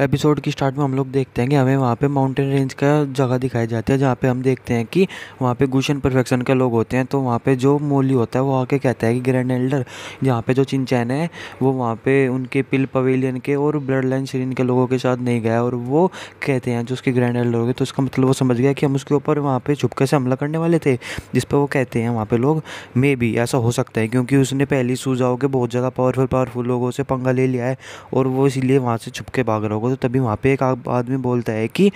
episode की start में हम लोग देखते हैं कि हमें वहाँ पे माउंटेन रेंज का जगह दिखाई जाती है जहाँ पे हम देखते हैं कि वहाँ पे गुशन परफेक्शन के लोग होते हैं तो वहाँ पे जो मोली होता है वो आके कहता है कि ग्रैंड एल्डर जहाँ पे जो चिंचैन है वो वहाँ पे उनके पिल पवेलियन के और ब्लड लाइन श्रीन के लोगों के साथ नहीं गया और वो कहते हैं जो उसके ग्रैंड एल्डर हो गए तो उसका मतलब वो समझ गया कि हम उसके ऊपर वहाँ पर छुपके से हमला करने वाले थे जिस पर वो कहते हैं वहाँ पर लोग मे भी ऐसा हो सकता है क्योंकि उसने पहली सूझाओ के बहुत ज़्यादा पावरफुल पावरफुल लोगों से पंगा ले लिया है और वो इसीलिए वहाँ से छुपके भाग रहा होगा तो तभी वहाँ पे एक आदमी बोलता है कि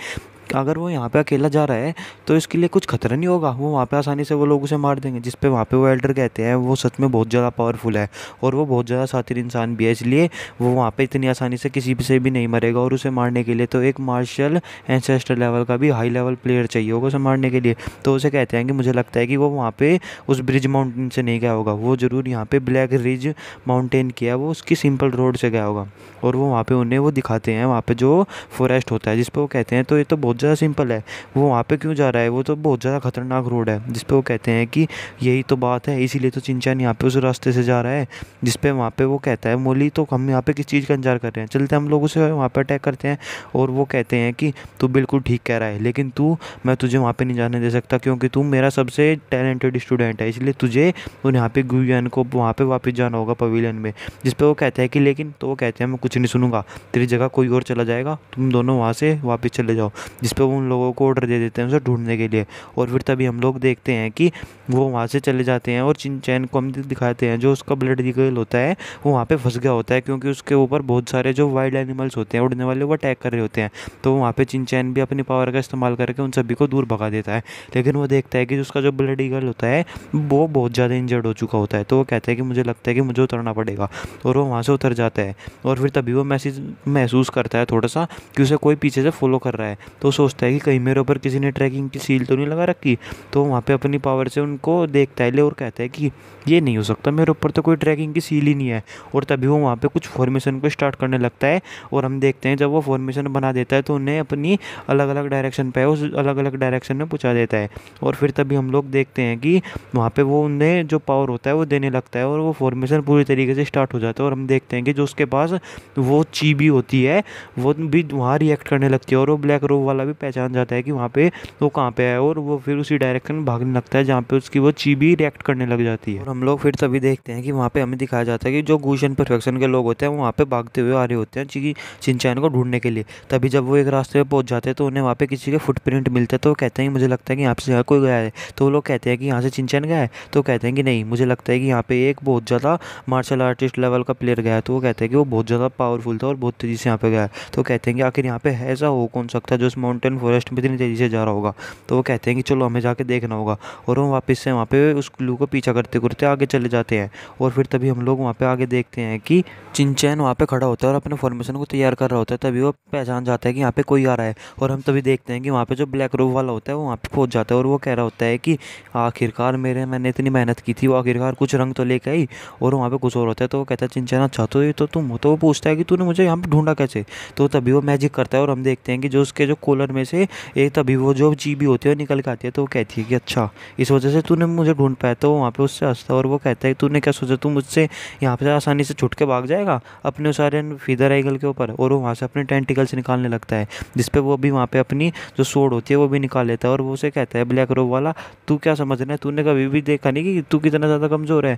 अगर वो यहाँ पे अकेला जा रहा है तो इसके लिए कुछ खतरा नहीं होगा वो वहाँ पे आसानी से वो लोग उसे मार देंगे जिस पे वहाँ पे वो एल्डर कहते हैं वो सच में बहुत ज़्यादा पावरफुल है और वो बहुत ज़्यादा सातिर इंसान भी है इसलिए वो वहाँ पर इतनी आसानी से किसी से भी नहीं मरेगा और उसे मारने के लिए तो एक मार्शल एनसेस्टर लेवल का भी हाई लेवल प्लेयर चाहिए होगा उसे मारने के लिए तो उसे कहते हैं कि मुझे लगता है कि वो वहाँ पर उस ब्रिज माउंटेन से नहीं गया होगा वो ज़रूर यहाँ पर ब्लैक रिज माउंटेन किया वो उसकी सिंपल रोड से गया होगा और वो वहाँ पर उन्हें वो दिखाते हैं वहाँ पर जो फॉरेस्ट होता है जिस पर वो कहते हैं तो ये तो बहुत ज़्यादा सिंपल है वो वहाँ पे क्यों जा रहा है वो तो बहुत ज़्यादा ख़तरनाक रोड है जिस पे वो कहते हैं कि यही तो बात है इसीलिए तो चिंचन यहाँ पे उस रास्ते से जा रहा है जिस पे वहाँ पे वो कहता है मोली तो हम यहाँ पे किस चीज़ का इंतजार कर रहे हैं चलते हम लोग उसे वहाँ पर अटैक करते हैं और वो कहते हैं कि तू बिल्कुल ठीक कह रहा है लेकिन तू मैं तुझे वहाँ पर नहीं जाने दे सकता क्योंकि तू मेरा सबसे टैलेंटेड स्टूडेंट है इसलिए तुझे और यहाँ पे गुयन को वहाँ पर वापस जाना होगा पवेलियन में जिस पर वो कहते हैं कि लेकिन तो वो कहते हैं मैं कुछ नहीं सुनूंगा तेरी जगह कोई और चला जाएगा तुम दोनों वहाँ से वापस चले जाओ जिस पर वो उन लोगों को ऑर्डर दे देते हैं उसे ढूंढने के लिए और फिर तभी हम लोग देखते हैं कि वो वहाँ से चले जाते हैं और चिन चैन को हम दिखाते हैं जो उसका ब्लड निकल होता है वो वहाँ पर फंस गया होता है क्योंकि उसके ऊपर बहुत सारे जो वाइल्ड एनिमल्स होते हैं उड़ने वाले वो अटैक कर रहे होते हैं तो वहाँ पर चिन चैन भी अपनी पावर का इस्तेमाल करके उन सभी को दूर भगा देता है लेकिन वो देखता है कि उसका जो ब्लड ईगल होता है वो बहुत ज़्यादा इंजर्ड हो चुका होता है तो वो कहता है कि मुझे लगता है कि मुझे उतरना पड़ेगा और वो वहाँ से उतर जाता है और फिर तभी वो मैसेज महसूस करता है थोड़ा सा कि उसे कोई पीछे से फॉलो कर रहा है तो उस सोचता है कि कहीं मेरे ऊपर किसी ने ट्रैकिंग की सील तो नहीं लगा रखी तो वहाँ पे अपनी पावर से उनको देखता है ले और कहता है कि ये नहीं हो सकता मेरे ऊपर तो कोई ट्रैकिंग की सील ही नहीं है और तभी वो वहाँ पर कुछ फॉर्मेशन को स्टार्ट करने लगता है और हम देखते हैं जब वो फॉर्मेशन बना देता है तो उन्हें अपनी अलग अलग डायरेक्शन पर उस अलग अलग डायरेक्शन में पहुँचा देता है और फिर तभी हम लोग देखते हैं कि वहाँ पर वो उन्हें जो पावर होता है वो देने लगता है और वो फॉर्मेशन पूरी तरीके से स्टार्ट हो जाता है और हम देखते हैं कि जो उसके पास वो चीबी होती है वो भी वहाँ रिएक्ट करने लगती है और वो ब्लैक रोब वाला वाला भी पहचान जाता है कि वहाँ पे वो कहाँ पे है और वो फिर उसी डायरेक्शन में भागने लगता है जहाँ पे उसकी वो चीबी रिएक्ट करने लग जाती है और हम लोग फिर तभी देखते हैं कि वहाँ पे हमें दिखाया जाता है कि जो गुशन परफेक्शन के लोग होते हैं वहाँ पे भागते हुए आ रहे होते हैं चीज चिंचैन को ढूंढने के लिए तभी जब वो एक रास्ते पर पहुँच जाते हैं तो उन्हें वहाँ पे किसी के फुटप्रिंट मिलते हैं तो कहते हैं मुझे लगता है कि यहाँ से यहाँ कोई गया है तो वो लोग कहते हैं कि यहाँ से चिंचैन गया है तो कहते हैं कि नहीं मुझे लगता है कि यहाँ पे एक बहुत ज़्यादा मार्शल आर्टिस्ट लेवल का प्लेयर गया है तो वो कहते हैं कि वो बहुत ज़्यादा पावरफुल था और बहुत तेज़ी से यहाँ पे गया है तो कहते हैं कि आखिर यहाँ पे ऐसा हो कौन सकता है जो माउंटेन फॉरेस्ट में इतनी तेज़ी से जा रहा होगा तो वो कहते हैं कि चलो हमें जाके देखना होगा और हम वापस से वहाँ पे उस क्लू को पीछा करते करते आगे चले जाते हैं और फिर तभी हम लोग वहाँ पे आगे देखते हैं कि चिंचैन वहाँ पे खड़ा होता है और अपने फॉर्मेशन को तैयार कर रहा होता है तभी वो पहचान जाता है कि यहाँ पे कोई आ रहा है और हम तभी देखते हैं कि वहाँ पे जो ब्लैक रोब वाला होता है वो वहाँ पे पहुँच जाता है और वो कह रहा होता है कि आखिरकार मेरे मैंने इतनी मेहनत की थी वो आखिरकार कुछ रंग तो लेके आई और वहाँ पर कुछ और होता है तो वो कहता है चिंचैन अच्छा तो ये तो तुम हो तो वो पूछता है कि तूने मुझे यहाँ पर ढूंढा कैसे तो तभी वो मैजिक करता है और हम देखते हैं कि जो उसके जो कोल कूलर में से एक तभी वो जो भी होती है निकल के आती है तो वो कहती है कि अच्छा इस वजह से तूने मुझे ढूंढ पाया तो वो वहाँ पर उससे हंसता और वो कहता है तूने क्या सोचा तू मुझसे यहाँ पर आसानी से छुट के भाग जाएगा अपने उस फीदर आइगल के ऊपर और वो वहाँ से अपने टेंटिकल्स निकालने लगता है जिसपे वो अभी वहाँ पर अपनी जो सोड होती है वो भी निकाल लेता है और वो उसे कहता है ब्लैक रोब वाला तू क्या समझ रहे है तूने कभी भी देखा नहीं कि तू कितना ज़्यादा कमज़ोर है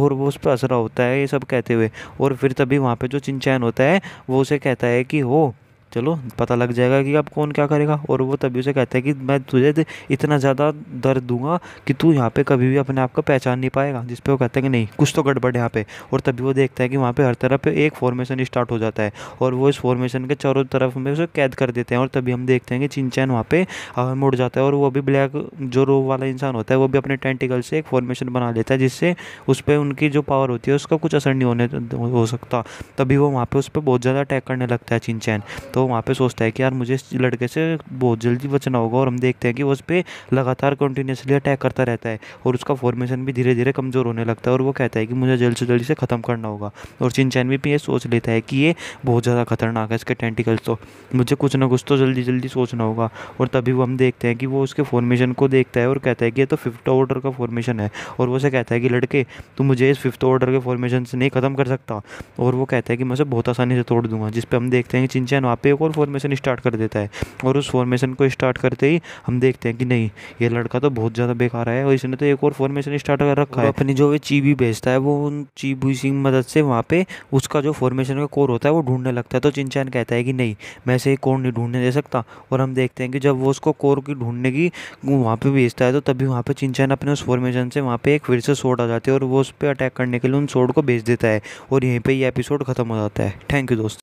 और वो उस पर असरा होता है ये सब कहते हुए और फिर तभी वहाँ पर जो चिंचैन होता है वो उसे कहता है कि हो चलो पता लग जाएगा कि अब कौन क्या करेगा और वो तभी उसे कहते हैं कि मैं तुझे इतना ज़्यादा दर्द दूंगा कि तू यहाँ पे कभी भी अपने आप को पहचान नहीं पाएगा जिस पे वो कहते हैं कि नहीं कुछ तो गड़बड़ है यहाँ पे और तभी वो देखता है कि वहाँ पे हर तरफ एक फॉर्मेशन स्टार्ट हो जाता है और वो इस फॉर्मेशन के चारों तरफ में उसे कैद कर देते हैं और तभी हम देखते हैं कि चिंचैन वहाँ पे मुड़ जाता है और वो भी ब्लैक जो रोव वाला इंसान होता है वो भी अपने टेंटिकल से एक फॉर्मेशन बना लेता है जिससे उस पर उनकी जो पावर होती है उसका कुछ असर नहीं होने हो सकता तभी वो वहाँ पर उस पर बहुत ज़्यादा अटैक करने लगता है चिंचैन तो तो वहाँ पे सोचता है कि यार मुझे इस लड़के से बहुत जल्दी बचना होगा और हम देखते हैं कि वो उस पर लगातार कंटिन्यूसली अटैक करता रहता है और उसका फॉर्मेशन भी धीरे धीरे कमज़ोर होने लगता है और वो कहता है कि मुझे जल्द से जल्द इसे ख़त्म करना होगा और चिनचैन भी ये सोच लेता है कि ये बहुत ज़्यादा खतरनाक है इसके टेंटिकल्स तो मुझे कुछ ना कुछ तो जल्दी जल्दी सोचना होगा और तभी वो हम देखते हैं कि वो उसके फॉर्मेशन को देखता है और कहता है कि ये तो फिफ्थ ऑर्डर का फॉर्मेशन है और वो उसे कहता है कि लड़के तू मुझे इस फिफ्थ ऑर्डर के फॉर्मेशन से नहीं ख़त्म कर सकता और वो कहता है कि मैं उसे बहुत आसानी से तोड़ दूंगा जिस पर हम देखते हैं कि चिनचैन वहाँ पे एक और फॉर्मेशन स्टार्ट कर देता है और उस फॉर्मेशन को स्टार्ट करते ही हम देखते हैं कि नहीं ये लड़का तो बहुत ज़्यादा बेकार है और इसने तो एक और फॉर्मेशन स्टार्ट कर रखा है अपनी जो भी चीबी भेजता है वो उन चीबी की मदद से वहाँ पे उसका जो फॉर्मेशन का कोर होता है वो ढूंढने लगता है तो चिंचैन कहता है कि नहीं मैं ऐसे कोर नहीं ढूंढने दे सकता और हम देखते हैं कि जब वो उसको कोर की ढूंढने की वहाँ पर भेजता है तो तभी वहाँ पर चिंचैन अपने उस फॉर्मेशन से वहाँ पर एक फिर से शॉट आ जाती है और वो उस पर अटैक करने के लिए उन शॉट को भेज देता है और यहीं पर यह एपिसोड ख़त्म हो जाता है थैंक यू दोस्तों